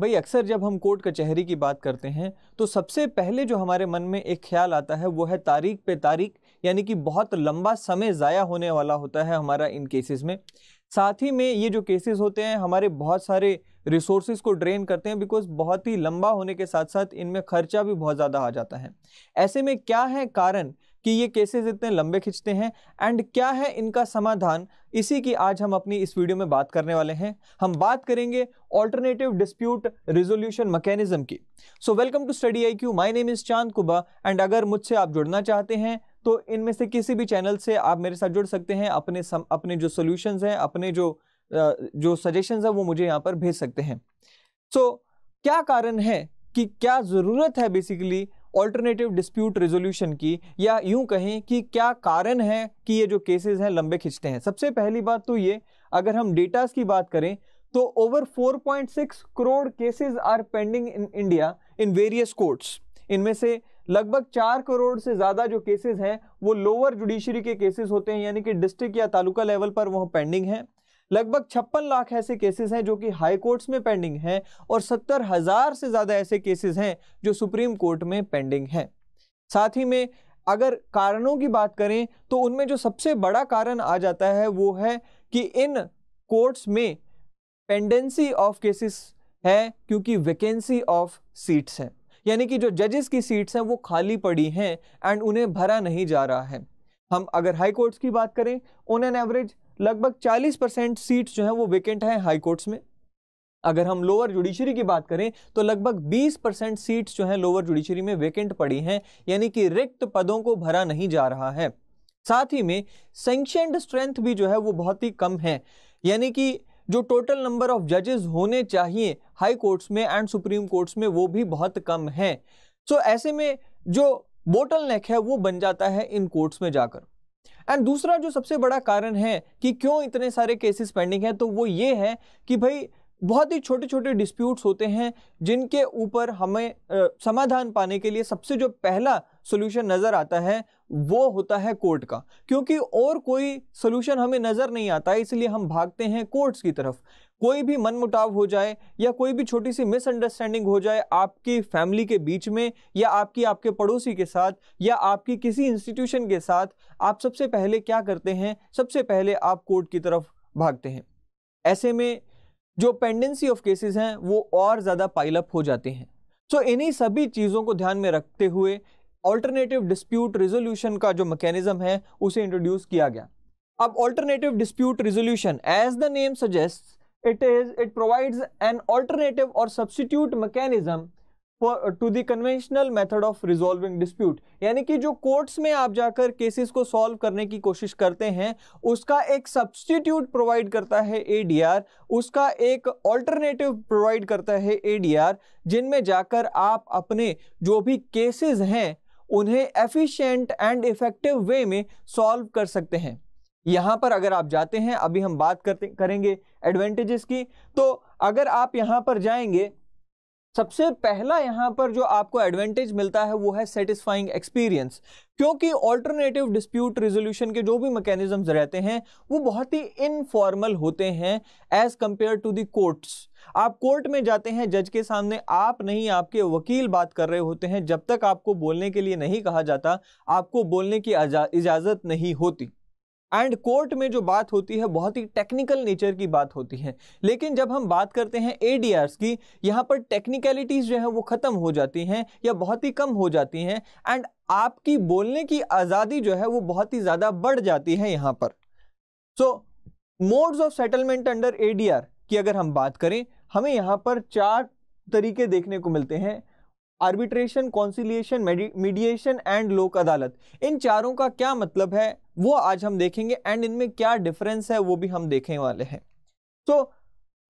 भाई अक्सर जब हम कोर्ट कचहरी की बात करते हैं तो सबसे पहले जो हमारे मन में एक ख्याल आता है वो है तारीख पे तारीख यानी कि बहुत लंबा समय ज़ाया होने वाला होता है हमारा इन केसेस में साथ ही में ये जो केसेस होते हैं हमारे बहुत सारे रिसोर्सेज को ड्रेन करते हैं बिकॉज बहुत ही लंबा होने के साथ साथ इनमें खर्चा भी बहुत ज़्यादा आ जाता है ऐसे में क्या है कारण कि ये केसेस इतने लंबे खिंचते हैं एंड क्या है इनका समाधान इसी की आज हम अपनी इस वीडियो में बात करने वाले हैं हम बात करेंगे ऑल्टरनेटिव डिस्प्यूट रिजोल्यूशन मैकेनिज्म की so welcome to study I Q my name is Chand Kuba and अगर मुझसे आप जुड़ना चाहते हैं तो इनमें से किसी भी चैनल से आप मेरे साथ जुड़ सकते हैं अपने सम, अपने जो सोल्यूशंस हैं अपने जो जो सजेशन है वो मुझे यहाँ पर भेज सकते हैं सो so, क्या कारण है कि क्या ज़रूरत है बेसिकली ऑल्टरनेटिव डिस्प्यूट रेजोल्यूशन की या यूं कहें कि क्या कारण है कि ये जो केसेस हैं लंबे खिंचते हैं सबसे पहली बात तो ये अगर हम डेटास की बात करें तो over 4.6 crore cases are pending in India in various courts इनमें से लगभग चार करोड़ से ज़्यादा जो केसेस हैं वो लोअर जुडिशरी के केसेस होते हैं यानी कि डिस्ट्रिक्ट या तालुका लेवल पर वह पेंडिंग हैं लगभग छप्पन लाख ऐसे केसेस हैं जो कि हाई कोर्ट्स में पेंडिंग हैं और सत्तर हज़ार से ज़्यादा ऐसे केसेस हैं जो सुप्रीम कोर्ट में पेंडिंग हैं साथ ही में अगर कारणों की बात करें तो उनमें जो सबसे बड़ा कारण आ जाता है वो है कि इन कोर्ट्स में पेंडेंसी ऑफ केसेस है क्योंकि वैकेंसी ऑफ सीट्स हैं यानी कि जो जजेस की सीट्स हैं वो खाली पड़ी हैं एंड उन्हें भरा नहीं जा रहा है हम अगर हाई कोर्ट्स की बात करें ऑन एन एवरेज लगभग 40 परसेंट सीट्स जो है वो वेकेंट हैं हाई कोर्ट्स में अगर हम लोअर जुडिशरी की बात करें तो लगभग 20 परसेंट सीट्स जो हैं लोअर जुडिशरी में वेकेंट पड़ी हैं यानी कि रिक्त पदों को भरा नहीं जा रहा है साथ ही में सेंक्शनड स्ट्रेंथ भी जो है वो बहुत ही कम है यानी कि जो टोटल नंबर ऑफ जजेस होने चाहिए हाई कोर्ट्स में एंड सुप्रीम कोर्ट्स में वो भी बहुत कम है सो so, ऐसे में जो बोटल नेक है वो बन जाता है इन कोर्ट्स में जाकर एंड दूसरा जो सबसे बड़ा कारण है कि क्यों इतने सारे केसेस पेंडिंग हैं तो वो ये है कि भाई बहुत ही छोटे छोटे डिस्प्यूट्स होते हैं जिनके ऊपर हमें आ, समाधान पाने के लिए सबसे जो पहला सोल्यूशन नज़र आता है वो होता है कोर्ट का क्योंकि और कोई सोल्यूशन हमें नज़र नहीं आता इसलिए हम भागते हैं कोर्ट्स की तरफ कोई भी मनमुटाव हो जाए या कोई भी छोटी सी मिसअंडरस्टैंडिंग हो जाए आपकी फैमिली के बीच में या आपकी आपके पड़ोसी के साथ या आपकी किसी इंस्टीट्यूशन के साथ आप सबसे पहले क्या करते हैं सबसे पहले आप कोर्ट की तरफ भागते हैं ऐसे में जो पेंडेंसी ऑफ केसेस हैं वो और ज़्यादा पाइलअप हो जाते हैं सो so, इन्हीं सभी चीज़ों को ध्यान में रखते हुए ऑल्टरनेटिव डिस्प्यूट रिजोल्यूशन का जो मैकेनिज्म है उसे इंट्रोड्यूस किया गया अब alternative dispute resolution as the name suggest it is it provides an alternative or substitute mechanism for to the conventional method of resolving dispute यानी कि जो कोर्ट्स में आप जाकर केसेस को सॉल्व करने की कोशिश करते हैं उसका एक सब्सटीट्यूट प्रोवाइड करता है एडीआर उसका एक ऑल्टरनेटिव प्रोवाइड करता है एडीआर जिनमें जाकर आप अपने जो भी केसेस हैं उन्हें एफिशिएंट एंड इफेक्टिव वे में सॉल्व कर सकते हैं यहाँ पर अगर आप जाते हैं अभी हम बात करते करेंगे एडवांटेजेस की तो अगर आप यहाँ पर जाएंगे सबसे पहला यहाँ पर जो आपको एडवांटेज मिलता है वो है सेटिस्फाइंग एक्सपीरियंस क्योंकि ऑल्टरनेटिव डिस्प्यूट रिजोल्यूशन के जो भी मैकेनिज्म्स रहते हैं वो बहुत ही इनफॉर्मल होते हैं as compare to the courts आप कोर्ट में जाते हैं जज के सामने आप नहीं आपके वकील बात कर रहे होते हैं जब तक आपको बोलने के लिए नहीं कहा जाता आपको बोलने की इजाज़त नहीं होती एंड कोर्ट में जो बात होती है बहुत ही टेक्निकल नेचर की बात होती है लेकिन जब हम बात करते हैं ए की यहाँ पर टेक्निकलिटीज़ जो है वो ख़त्म हो जाती हैं या बहुत ही कम हो जाती हैं एंड आपकी बोलने की आज़ादी जो है वो बहुत ही ज़्यादा बढ़ जाती है यहाँ पर so modes of settlement under A की अगर हम बात करें हमें यहाँ पर चार तरीके देखने को मिलते हैं आर्बिट्रेशन कॉन्सिलिएशन मीडिएशन एंड लोक अदालत इन चारों का क्या मतलब है वो आज हम देखेंगे एंड इनमें क्या डिफरेंस है वो भी हम देखने वाले हैं तो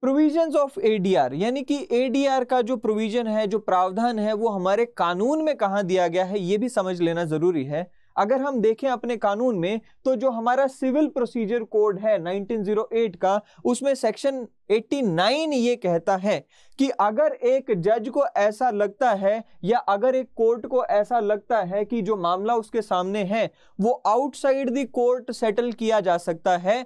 प्रोविजंस ऑफ एडीआर यानी कि एडीआर का जो प्रोविजन है जो प्रावधान है वो हमारे कानून में कहाँ दिया गया है ये भी समझ लेना ज़रूरी है अगर हम देखें अपने कानून में तो जो हमारा सिविल प्रोसीजर कोड है 1908 का उसमें सेक्शन 89 ये कहता है कि अगर एक जज को ऐसा लगता है या अगर एक कोर्ट को ऐसा लगता है कि जो मामला उसके सामने है वो आउटसाइड दी कोर्ट सेटल किया जा सकता है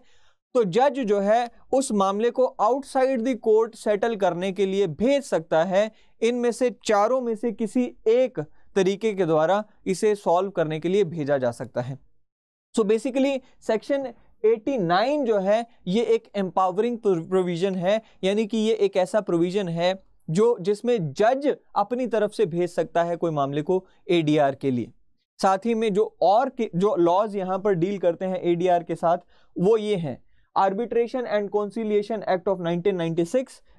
तो जज जो है उस मामले को आउटसाइड दी कोर्ट सेटल करने के लिए भेज सकता है इनमें से चारों में से किसी एक तरीके के द्वारा इसे सॉल्व करने के लिए भेजा जा सकता है सो बेसिकली सेक्शन 89 जो है ये एक एम्पावरिंग प्रोविज़न है यानी कि ये एक ऐसा प्रोविज़न है जो जिसमें जज अपनी तरफ से भेज सकता है कोई मामले को एडीआर के लिए साथ ही में जो और जो लॉज यहाँ पर डील करते हैं एडीआर के साथ वो ये हैं arbitration and conciliation act of 1996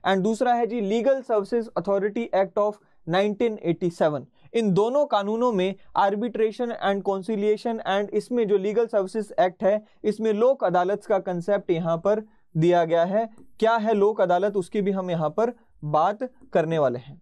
and दूसरा है जी legal services authority act of 1987 इन दोनों कानूनों में आर्बिट्रेशन एंड कॉन्सिलिएशन एंड इसमें जो लीगल सर्विसेज एक्ट है इसमें लोक अदालत का कंसेप्ट यहाँ पर दिया गया है क्या है लोक अदालत उसकी भी हम यहाँ पर बात करने वाले हैं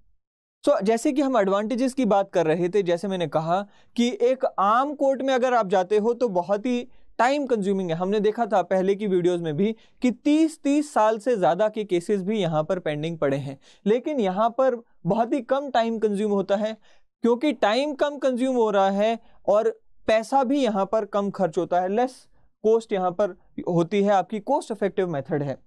सो so, जैसे कि हम एडवांटेजेस की बात कर रहे थे जैसे मैंने कहा कि एक आम कोर्ट में अगर आप जाते हो तो बहुत ही टाइम कंज्यूमिंग है हमने देखा था पहले की वीडियोस में भी कि 30-30 साल से ज़्यादा के केसेस भी यहाँ पर पेंडिंग पड़े हैं लेकिन यहाँ पर बहुत ही कम टाइम कंज्यूम होता है क्योंकि टाइम कम कंज्यूम हो रहा है और पैसा भी यहाँ पर कम खर्च होता है लेस कॉस्ट यहाँ पर होती है आपकी कॉस्ट इफेक्टिव मेथड है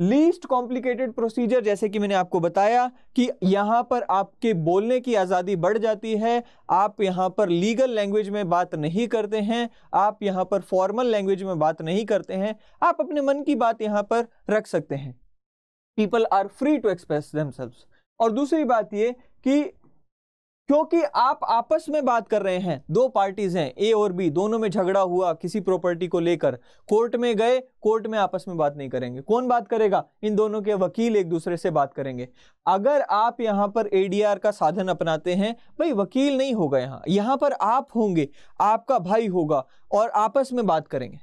लीस्ट कॉम्प्लिकेटेड प्रोसीजर जैसे कि मैंने आपको बताया कि यहाँ पर आपके बोलने की आज़ादी बढ़ जाती है आप यहाँ पर लीगल लैंग्वेज में बात नहीं करते हैं आप यहाँ पर फॉर्मल लैंग्वेज में बात नहीं करते हैं आप अपने मन की बात यहाँ पर रख सकते हैं people are free to express themselves और दूसरी बात ये कि क्योंकि आप आपस में बात कर रहे हैं दो पार्टीज हैं ए और बी दोनों में झगड़ा हुआ किसी प्रॉपर्टी को लेकर कोर्ट में गए कोर्ट में आपस में बात नहीं करेंगे कौन बात करेगा इन दोनों के वकील एक दूसरे से बात करेंगे अगर आप यहाँ पर एडीआर का साधन अपनाते हैं भाई वकील नहीं होगा यहाँ यहाँ पर आप होंगे आपका भाई होगा और आपस में बात करेंगे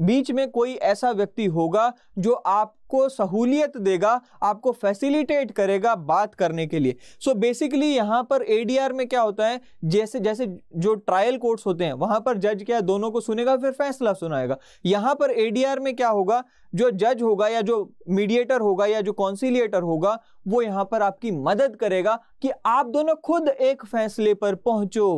बीच में कोई ऐसा व्यक्ति होगा जो आपको सहूलियत देगा आपको फैसिलिटेट करेगा बात करने के लिए सो so बेसिकली यहाँ पर एडीआर में क्या होता है जैसे जैसे जो ट्रायल कोर्ट्स होते हैं वहाँ पर जज क्या दोनों को सुनेगा फिर फैसला सुनाएगा यहाँ पर एडीआर में क्या होगा जो जज होगा या जो मीडिएटर होगा या जो कौंसिलियटर होगा वो यहाँ पर आपकी मदद करेगा कि आप दोनों खुद एक फैसले पर पहुँचो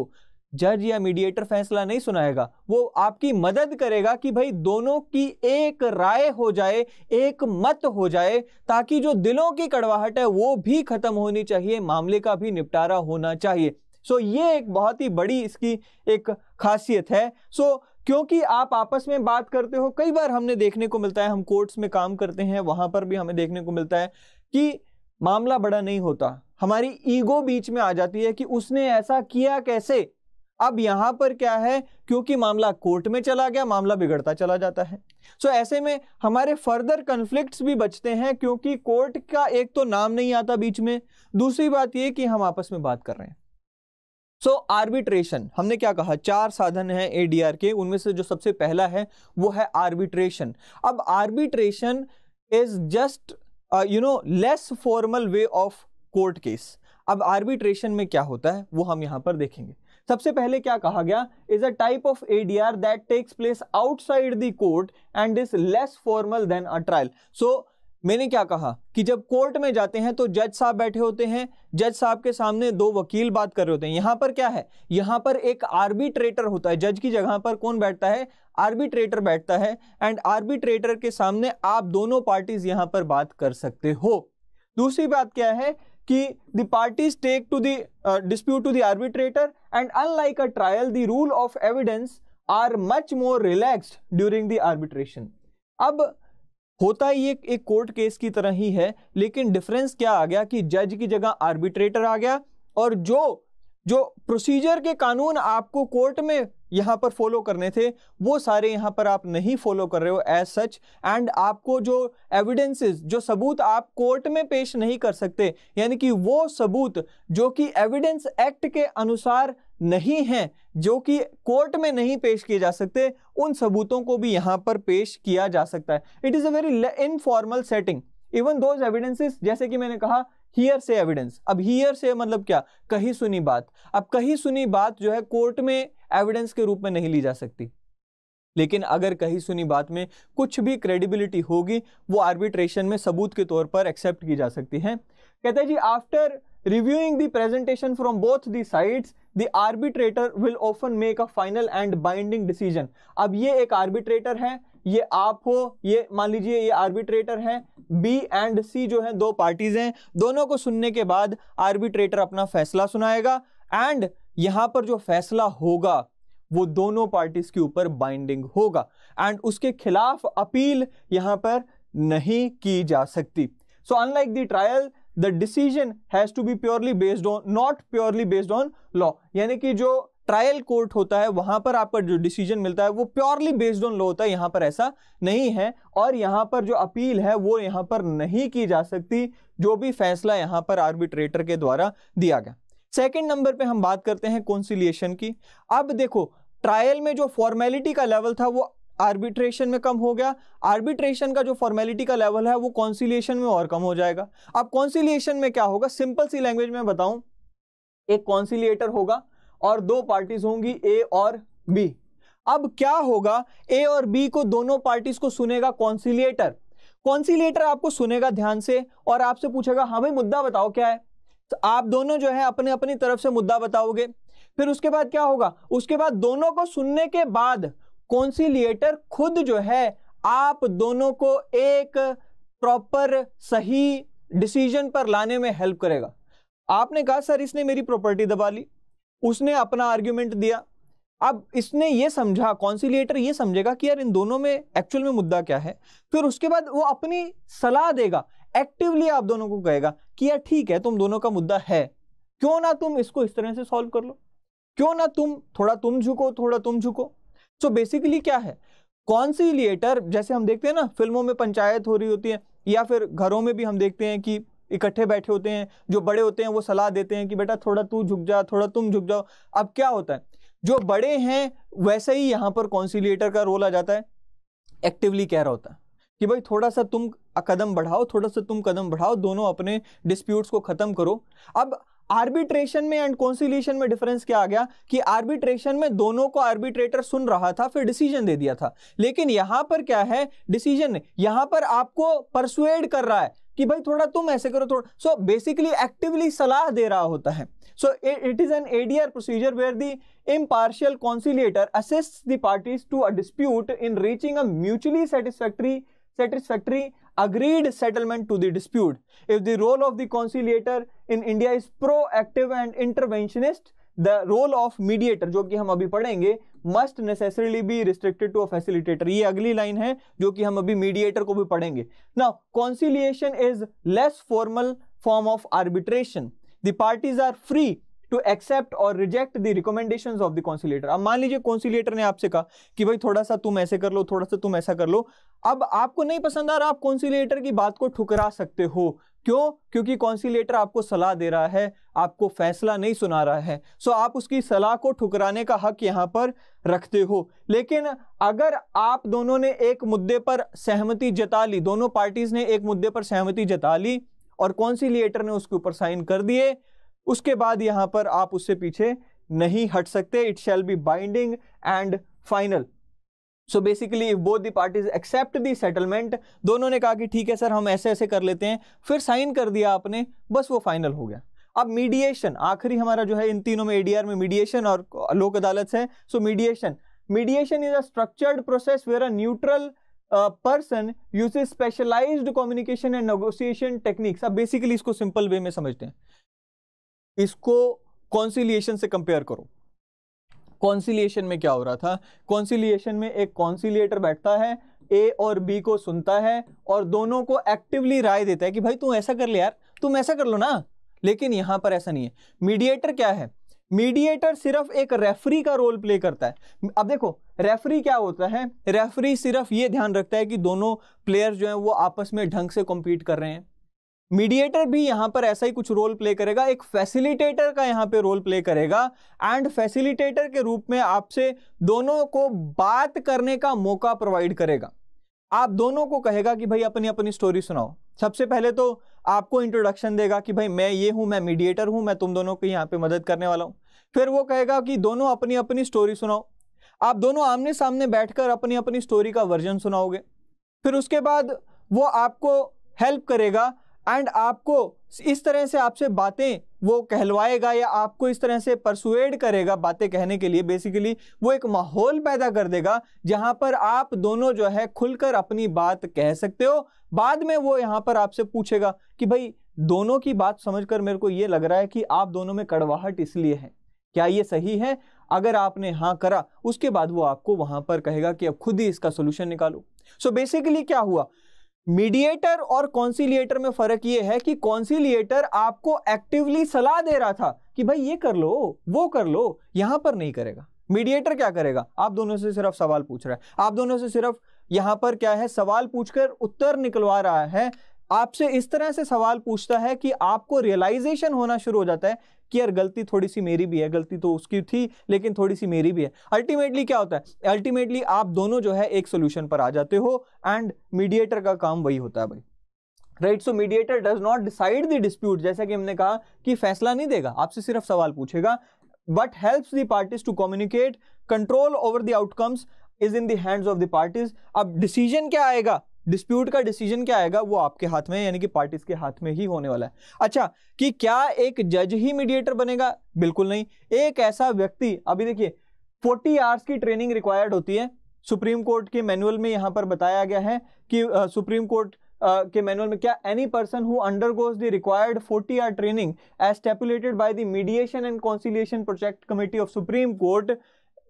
जज या मीडिएटर फैसला नहीं सुनाएगा वो आपकी मदद करेगा कि भाई दोनों की एक राय हो जाए एक मत हो जाए ताकि जो दिलों की कड़वाहट है वो भी खत्म होनी चाहिए मामले का भी निपटारा होना चाहिए सो ये एक बहुत ही बड़ी इसकी एक खासियत है सो क्योंकि आप आपस में बात करते हो कई बार हमने देखने को मिलता है हम कोर्ट्स में काम करते हैं वहां पर भी हमें देखने को मिलता है कि मामला बड़ा नहीं होता हमारी ईगो बीच में आ जाती है कि उसने ऐसा किया कैसे अब यहां पर क्या है क्योंकि मामला कोर्ट में चला गया मामला बिगड़ता चला जाता है सो so, ऐसे में हमारे फर्दर कन्फ्लिक्ट्स भी बचते हैं क्योंकि कोर्ट का एक तो नाम नहीं आता बीच में दूसरी बात यह कि हम आपस में बात कर रहे हैं सो so, आर्बिट्रेशन हमने क्या कहा चार साधन हैं एडीआर के उनमें से जो सबसे पहला है वो है आर्बिट्रेशन अब arbitration is just you know less formal way of court case अब आर्बिट्रेशन में क्या होता है वो हम यहां पर देखेंगे सबसे पहले क्या कहा गया is a type of ADR that takes place outside the court and is less formal than a trial so मैंने क्या कहा कि जब कोर्ट में जाते हैं तो जज साहब बैठे होते हैं जज साहब के सामने दो वकील बात कर रहे होते हैं यहां पर क्या है यहाँ पर एक आर्बिट्रेटर होता है जज की जगह पर कौन बैठता है आर्बिट्रेटर बैठता है एंड आर्बिट्रेटर के सामने आप दोनों पार्टीज यहाँ पर बात कर सकते हो दूसरी बात क्या है कि the parties take to the dispute to the arbitrator and unlike a trial the rule of evidence are much more relaxed during the arbitration अब होता ही एक एक कोर्ट केस की तरह ही है लेकिन डिफरेंस क्या आ गया कि जज की जगह आर्बिट्रेटर आ गया और जो जो प्रोसीजर के कानून आपको कोर्ट में यहाँ पर फॉलो करने थे वो सारे यहाँ पर आप नहीं फॉलो कर रहे हो एज सच एंड आपको जो एविडेंसेस जो सबूत आप कोर्ट में पेश नहीं कर सकते यानी कि वो सबूत जो कि एविडेंस एक्ट के अनुसार नहीं हैं जो कि कोर्ट में नहीं पेश किए जा सकते उन सबूतों को भी यहाँ पर पेश किया जा सकता है it is a very informal setting even those evidences जैसे कि मैंने कहा हियर से एविडेंस अब हियर से मतलब क्या कहीं सुनी बात अब कहीं सुनी बात जो है कोर्ट में एविडेंस के रूप में नहीं ली जा सकती लेकिन अगर कहीं सुनी बात में कुछ भी क्रेडिबिलिटी होगी वो आर्बिट्रेशन में सबूत के तौर पर एक्सेप्ट की जा सकती है कहते हैं जी after reviewing the presentation from both the sides the arbitrator will often make a final and binding decision अब ये एक आर्बिट्रेटर है ये आप हो ये मान लीजिए ये आर्बिट्रेटर हैं बी एंड सी जो है दो पार्टीज हैं दोनों को सुनने के बाद आर्बिट्रेटर अपना फैसला सुनाएगा एंड यहां पर जो फैसला होगा वो दोनों पार्टीज के ऊपर बाइंडिंग होगा एंड उसके खिलाफ अपील यहां पर नहीं की जा सकती so unlike the trial the decision has to be purely based on not purely based on law यानी कि जो ट्रायल कोर्ट होता है वहां पर आपका जो डिसीजन मिलता है वो प्योरली बेस्ड ऑन लॉ होता है यहां पर ऐसा नहीं है और यहाँ पर जो अपील है वो यहाँ पर नहीं की जा सकती जो भी फैसला यहाँ पर आर्बिट्रेटर के द्वारा दिया गया सेकेंड नंबर पे हम बात करते हैं कॉन्सिलिएशन की अब देखो ट्रायल में जो फॉर्मेलिटी का लेवल था वो आर्बिट्रेशन में कम हो गया आर्बिट्रेशन का जो फॉर्मेलिटी का लेवल है वो कॉन्सिलिएशन में और कम हो जाएगा अब कॉन्सिलिएशन में क्या होगा सिंपल सी लैंग्वेज में बताऊं एक कॉन्सिलियेटर होगा और दो पार्टीज होंगी ए और बी अब क्या होगा ए और बी को दोनों पार्टीज को सुनेगा कॉन्सिलिएटर कॉन्सिलेटर आपको सुनेगा ध्यान से और आपसे पूछेगा हाँ भाई मुद्दा बताओ क्या है तो आप दोनों जो है अपने अपनी तरफ से मुद्दा बताओगे फिर उसके बाद क्या होगा उसके बाद दोनों को सुनने के बाद कॉन्सिलिएटर खुद जो है आप दोनों को एक प्रॉपर सही डिसीजन पर लाने में हेल्प करेगा आपने कहा सर इसने मेरी प्रॉपर्टी दबा ली उसने अपना आर्ग्यूमेंट दिया अब इसने ये समझा कॉन्सिलिएटर ये समझेगा कि यार इन दोनों में एक्चुअल में मुद्दा क्या है फिर उसके बाद वो अपनी सलाह देगा एक्टिवली आप दोनों को कहेगा कि यार ठीक है तुम दोनों का मुद्दा है क्यों ना तुम इसको इस तरह से सॉल्व कर लो क्यों ना तुम थोड़ा तुम झुको थोड़ा तुम झुको सो बेसिकली क्या है कॉन्सिलिएटर जैसे हम देखते हैं ना फिल्मों में पंचायत हो रही होती है या फिर घरों में भी हम देखते हैं कि इकट्ठे बैठे होते हैं जो बड़े होते हैं वो सलाह देते हैं कि बेटा थोड़ा तू झुक जा थोड़ा तुम झुक जाओ अब क्या होता है जो बड़े हैं वैसे ही यहाँ पर कॉन्सिलेटर का रोल आ जाता है एक्टिवली कह रहा होता है कि भाई थोड़ा सा तुम कदम बढ़ाओ थोड़ा सा तुम कदम बढ़ाओ दोनों अपने डिस्प्यूट्स को ख़त्म करो अब आर्बिट्रेशन में एंड कॉन्सिलेशन में डिफरेंस क्या आ गया कि आर्बिट्रेशन में दोनों को आर्बिट्रेटर सुन रहा था फिर डिसीजन दे दिया था लेकिन यहां पर क्या है डिसीजन यहां पर आपको परसुएड कर रहा है कि भाई थोड़ा तुम ऐसे करो थोड़ा सो बेसिकली एक्टिवली सलाह दे रहा होता है so it is an ADR procedure where the impartial conciliator assist the parties to a dispute in reaching a mutually satisfactory satisfactory agreed settlement to the dispute if the role of the conciliator in India is proactive and interventionist the role of mediator जो कि हम अभी पढ़ेंगे must necessarily be restricted to a facilitator ये अगली line है जो कि हम अभी मीडिएटर को भी पढ़ेंगे ना conciliation is less formal form of arbitration the parties are free to accept or reject the recommendation of the conciliator अब मान लीजिए कॉन्सुलेटर ने आपसे कहा कि भाई थोड़ा सा तुम ऐसे कर लो थोड़ा सा तुम ऐसा कर लो अब आपको नहीं पसंद आ रहा आप कॉन्सुलेटर की बात को ठुकरा सकते हो क्यों क्योंकि कॉन्सुलेटर आपको सलाह दे रहा है आपको फैसला नहीं सुना रहा है सो आप उसकी सलाह को ठुकराने का हक यहां पर रखते हो लेकिन अगर आप दोनों ने एक मुद्दे पर सहमति जता ली दोनों पार्टीज ने एक मुद्दे पर सहमति जता ली और कॉन्सिलिएटर ने उसके ऊपर साइन कर दिए उसके बाद यहाँ पर आप उससे पीछे नहीं हट सकते it shall be binding and final so basically if both the parties accept the settlement दोनों ने कहा कि ठीक है सर हम ऐसे ऐसे कर लेते हैं फिर साइन कर दिया आपने बस वो फाइनल हो गया अब मीडिएशन आखिरी हमारा जो है इन तीनों में एडीआर में मीडिएशन और लोक अदालत है so mediation mediation is a structured process where a neutral person use specialised communication and negotiation techniques अब बेसिकली इसको सिंपल वे में समझते हैं इसको कॉन्सिलिएशन से कंपेयर करो कॉन्सिलिएशन में क्या हो रहा था कॉन्सिलिएशन में एक कॉन्सिलिएटर बैठता है ए और बी को सुनता है और दोनों को एक्टिवली राय देता है कि भाई तुम ऐसा कर ले यार तुम ऐसा कर लो ना लेकिन यहां पर ऐसा नहीं है मीडिएटर क्या है मीडिएटर सिर्फ एक रेफरी का रोल प्ले करता है अब देखो रेफरी क्या होता है रेफरी सिर्फ ये ध्यान रखता है कि दोनों प्लेयर जो हैं वो आपस में ढंग से कॉम्पीट कर रहे हैं मीडिएटर भी यहाँ पर ऐसा ही कुछ रोल प्ले करेगा एक फैसिलिटेटर का यहाँ पे रोल प्ले करेगा एंड फैसिलिटेटर के रूप में आपसे दोनों को बात करने का मौका प्रोवाइड करेगा आप दोनों को कहेगा कि भाई अपनी अपनी स्टोरी सुनाओ सबसे पहले तो आपको इंट्रोडक्शन देगा कि भाई मैं ये हूँ मैं मीडिएटर हूँ मैं तुम दोनों की यहाँ पे मदद करने वाला हूँ फिर वो कहेगा कि दोनों अपनी अपनी स्टोरी सुनाओ आप दोनों आमने सामने बैठकर अपनी अपनी स्टोरी का वर्जन सुनाओगे फिर उसके बाद वो आपको हेल्प करेगा एंड आपको इस तरह से आपसे बातें वो कहलवाएगा या आपको इस तरह से परसुएड करेगा बातें कहने के लिए बेसिकली वो एक माहौल पैदा कर देगा जहां पर आप दोनों जो है खुलकर अपनी बात कह सकते हो बाद में वो यहाँ पर आपसे पूछेगा कि भाई दोनों की बात समझकर मेरे को ये लग रहा है कि आप दोनों में कड़वाहट इसलिए है क्या ये सही है अगर आपने हाँ करा उसके बाद वो आपको वहां पर कहेगा कि अब खुद ही इसका सोल्यूशन निकालो सो so बेसिकली क्या हुआ मीडिएटर और कॉन्सिलिएटर में फर्क ये है कि कॉन्सिलिएटर आपको एक्टिवली सलाह दे रहा था कि भाई ये कर लो वो कर लो यहां पर नहीं करेगा मीडिएटर क्या करेगा आप दोनों से सिर्फ सवाल पूछ रहा है आप दोनों से सिर्फ यहां पर क्या है सवाल पूछकर उत्तर निकलवा रहा है आपसे इस तरह से सवाल पूछता है कि आपको रियलाइजेशन होना शुरू हो जाता है कि यार गलती थोड़ी सी मेरी भी है गलती तो उसकी थी लेकिन थोड़ी सी मेरी भी है अल्टीमेटली क्या होता है अल्टीमेटली आप दोनों जो है एक सोल्यूशन पर आ जाते हो एंड मीडिएटर का काम वही होता है भाई right so mediator does not decide the dispute जैसा कि हमने कहा कि फैसला नहीं देगा आपसे सिर्फ सवाल पूछेगा but helps the parties to communicate control over the outcomes is in the hands of the parties अब डिसीजन क्या आएगा डिस्प्यूट का डिसीजन क्या आएगा वो आपके हाथ में यानी कि पार्टीज के हाथ में ही होने वाला है अच्छा कि क्या एक जज ही मीडिएटर बनेगा बिल्कुल नहीं एक ऐसा व्यक्ति अभी देखिए 40 आवर्स की ट्रेनिंग रिक्वायर्ड होती है सुप्रीम कोर्ट के मैनुअल में यहाँ पर बताया गया है कि आ, सुप्रीम कोर्ट Uh, के मैनुअल में क्या any person who goes the required 40 hours training stipulated stipulated by the mediation and conciliation project committee of supreme court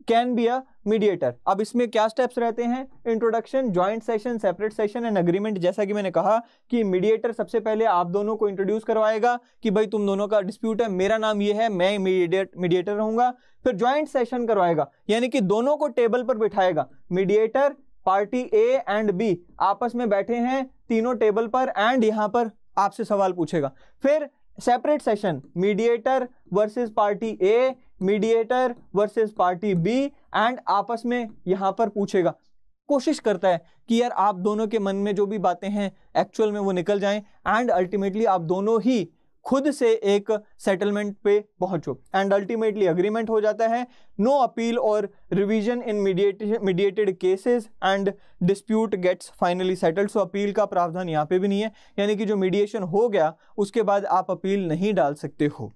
can be a mediator अब इसमें क्या स्टेप्स रहते हैं introduction joint session separate session and agreement जैसा कि मैंने कहा कि मीडिएटर सबसे पहले आप दोनों को इंट्रोड्यूस करवाएगा कि भाई तुम दोनों का डिस्प्यूट है मेरा नाम ये है मैं मीडिएटर रहूंगा फिर ज्वाइंट सेशन करवाएगा यानी कि दोनों को टेबल पर बिठाएगा mediator party A and B आपस में बैठे हैं तीनों टेबल पर एंड यहाँ पर आपसे सवाल पूछेगा फिर separate session mediator versus party A mediator versus party B and आपस में यहाँ पर पूछेगा कोशिश करता है कि यार आप दोनों के मन में जो भी बातें हैं एक्चुअल में वो निकल जाएं एंड अल्टीमेटली आप दोनों ही खुद से एक सेटलमेंट पे पहुंचो एंड अल्टीमेटली अग्रीमेंट हो जाता है no appeal or revision in mediated cases and dispute gets finally settled so appeal का प्रावधान यहाँ पे भी नहीं है यानी कि जो मीडिएशन हो गया उसके बाद आप अपील नहीं डाल सकते हो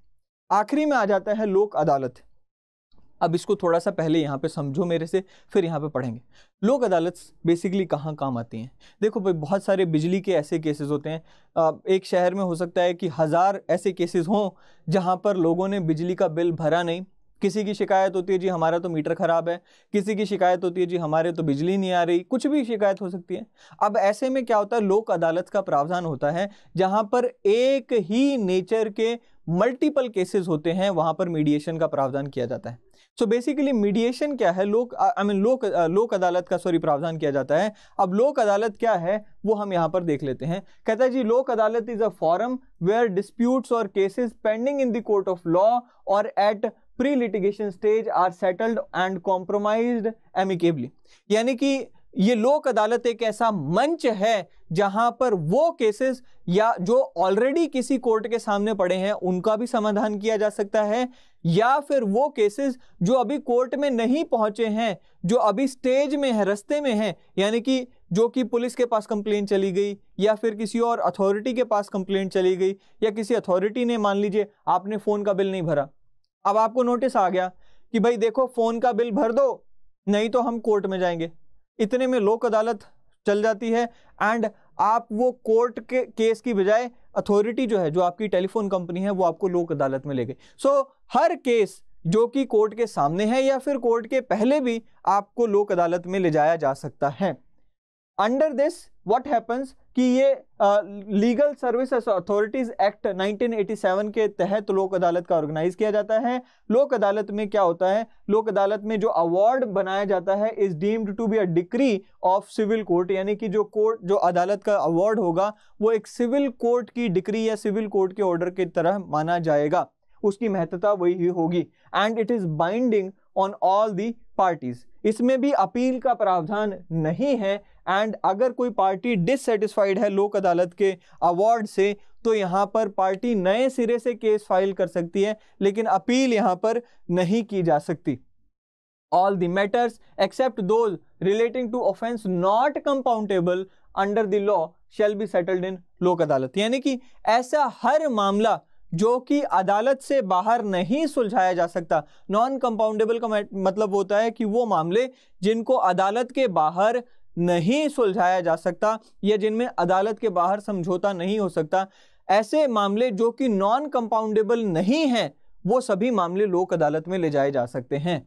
आखिरी में आ जाता है लोक अदालत अब इसको थोड़ा सा पहले यहाँ पे समझो मेरे से फिर यहाँ पे पढ़ेंगे लोक अदालत बेसिकली कहाँ काम आती हैं देखो भाई बहुत सारे बिजली के ऐसे केसेस होते हैं एक शहर में हो सकता है कि हज़ार ऐसे केसेस हों जहाँ पर लोगों ने बिजली का बिल भरा नहीं किसी की शिकायत होती है जी हमारा तो मीटर ख़राब है किसी की शिकायत होती है जी हमारे तो बिजली नहीं आ रही कुछ भी शिकायत हो सकती है अब ऐसे में क्या होता है लोक अदालत का प्रावधान होता है जहाँ पर एक ही नेचर के मल्टीपल केसेस होते हैं वहाँ पर मीडिएशन का प्रावधान किया जाता है सो बेसिकली मीडिएशन क्या है लोक आई मीन लोक लोक अदालत का सॉरी प्रावधान किया जाता है अब लोक अदालत क्या है वो हम यहाँ पर देख लेते हैं कहता है जी Lok Adalat is a forum where disputes or cases pending in the court of law or at pre litigation stage are settled and compromise amicably यानी कि ये लोक अदालत एक ऐसा मंच है जहां पर वो केसेस या जो ऑलरेडी किसी कोर्ट के सामने पड़े हैं उनका भी समाधान किया जा सकता है या फिर वो केसेस जो अभी कोर्ट में नहीं पहुंचे हैं जो अभी स्टेज में है रस्ते में है यानी कि जो कि पुलिस के पास कंप्लेन चली गई या फिर किसी और अथॉरिटी के पास कंप्लेन चली गई या किसी अथॉरिटी ने मान लीजिए आपने फ़ोन का बिल नहीं भरा अब आपको नोटिस आ गया कि भाई देखो फ़ोन का बिल भर दो नहीं तो हम कोर्ट में जाएंगे इतने में लोक अदालत चल जाती है एंड आप वो कोर्ट के केस की बजाय अथॉरिटी जो है जो आपकी टेलीफोन कंपनी है वो आपको लोक अदालत में ले गई सो हर केस जो कि कोर्ट के सामने है या फिर कोर्ट के पहले भी आपको लोक अदालत में ले जाया जा सकता है अंडर दिस व्हाट हैपन्स कि ये लीगल सर्विस अथॉरिटीज एक्ट 1987 के तहत लोक अदालत का ऑर्गेनाइज किया जाता है लोक अदालत में क्या होता है लोक अदालत में जो अवार्ड बनाया जाता है is deemed to be a decree of civil court यानी कि जो कोर्ट जो अदालत का अवार्ड होगा वो एक सिविल कोर्ट की डिक्री या सिविल कोर्ट के ऑर्डर की तरह माना जाएगा उसकी महत्ता वही ही होगी and it is binding on all the parties इसमें भी अपील का प्रावधान नहीं है एंड अगर कोई पार्टी डिससेटिस्फाइड है लोक अदालत के अवार्ड से तो यहाँ पर पार्टी नए सिरे से केस फाइल कर सकती है लेकिन अपील यहाँ पर नहीं की जा सकती all the matters except those relating to offence not compoundable under the law shall be settled in Lok Adalat यानी कि ऐसा हर मामला जो कि अदालत से बाहर नहीं सुलझाया जा सकता नॉन कंपाउंडेबल का मतलब होता है कि वो मामले जिनको अदालत के बाहर नहीं सुलझाया जा सकता या जिनमें अदालत के बाहर समझौता नहीं हो सकता ऐसे मामले जो कि नॉन कंपाउंडेबल नहीं हैं वो सभी मामले लोक अदालत में ले जाए जा सकते हैं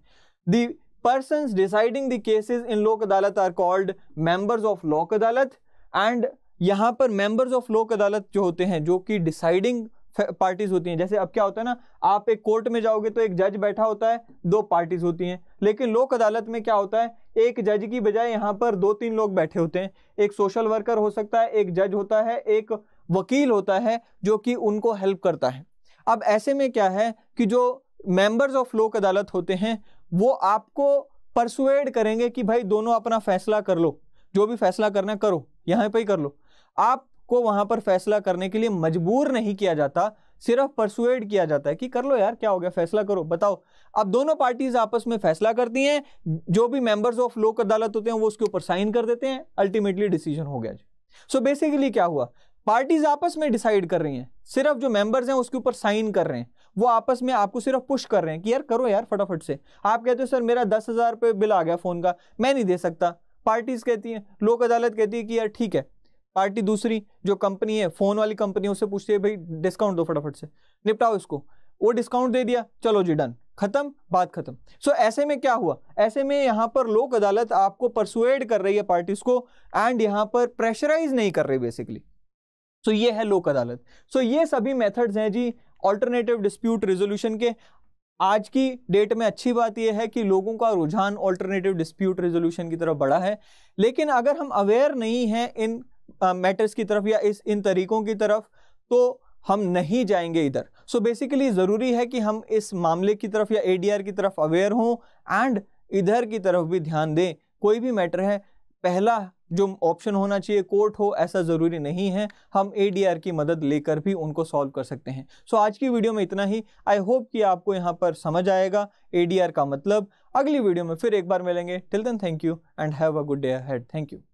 the person deciding the cases in Lok Adalat are called members of लोक अदालत एंड यहाँ पर मेंबर्स ऑफ लोक अदालत जो होते हैं जो कि डिसाइडिंग पार्टीज होती हैं जैसे अब क्या होता है ना आप एक कोर्ट में जाओगे तो एक जज बैठा होता है दो पार्टीज होती हैं लेकिन लोक अदालत में क्या होता है एक जज की बजाय यहाँ पर दो तीन लोग बैठे होते हैं एक सोशल वर्कर हो सकता है एक जज होता है एक वकील होता है जो कि उनको हेल्प करता है अब ऐसे में क्या है कि जो मेंबर्स ऑफ लोक अदालत होते हैं वो आपको परसुएड करेंगे कि भाई दोनों अपना फैसला कर लो जो भी फैसला करना करो यहाँ पर ही कर लो आप को वहां पर फैसला करने के लिए मजबूर नहीं किया जाता सिर्फ परसुएड किया जाता है कि कर लो यार क्या हो गया फैसला करो बताओ अब दोनों पार्टीज आपस में फैसला करती हैं जो भी मेंबर्स ऑफ लोक अदालत होते हैं वो उसके ऊपर साइन कर देते हैं अल्टीमेटली डिसीजन हो गया जी सो so बेसिकली क्या हुआ पार्टीज आपस में डिसाइड कर रही हैं सिर्फ जो मेंबर्स हैं उसके ऊपर साइन कर रहे हैं वो आपस में आपको सिर्फ पुश कर रहे हैं कि यार करो यार फटाफट से आप कहते हो सर मेरा दस हज़ार रुपये बिल आ गया फ़ोन का मैं नहीं दे सकता पार्टीज़ कहती हैं लोक अदालत कहती है कि यार ठीक है पार्टी दूसरी जो कंपनी है फोन वाली कंपनी उससे पूछती है भाई डिस्काउंट दो फटाफट से निपटाओ इसको वो डिस्काउंट दे दिया चलो जी डन खत्म बात खत्म सो so, ऐसे में क्या हुआ ऐसे में यहाँ पर लोक अदालत आपको परसुएड कर रही है पार्टीज को एंड यहाँ पर प्रेशराइज नहीं कर रही बेसिकली सो so, ये है लोक अदालत सो so, ये सभी मेथड्स हैं जी ऑल्टरनेटिव डिस्प्यूट रिजोल्यूशन के आज की डेट में अच्छी बात यह है कि लोगों का रुझान ऑल्टरनेटिव डिस्प्यूट रिजोल्यूशन की तरफ बढ़ा है लेकिन अगर हम अवेयर नहीं हैं इन मैटर्स की तरफ या इस इन तरीकों की तरफ तो हम नहीं जाएंगे इधर सो बेसिकली ज़रूरी है कि हम इस मामले की तरफ या ए की तरफ अवेयर हों एंड इधर की तरफ भी ध्यान दें कोई भी मैटर है पहला जो ऑप्शन होना चाहिए कोर्ट हो ऐसा ज़रूरी नहीं है हम ए की मदद लेकर भी उनको सॉल्व कर सकते हैं सो so, आज की वीडियो में इतना ही आई होप कि आपको यहाँ पर समझ आएगा ए का मतलब अगली वीडियो में फिर एक बार मिलेंगे till then thank you and have a good day had thank you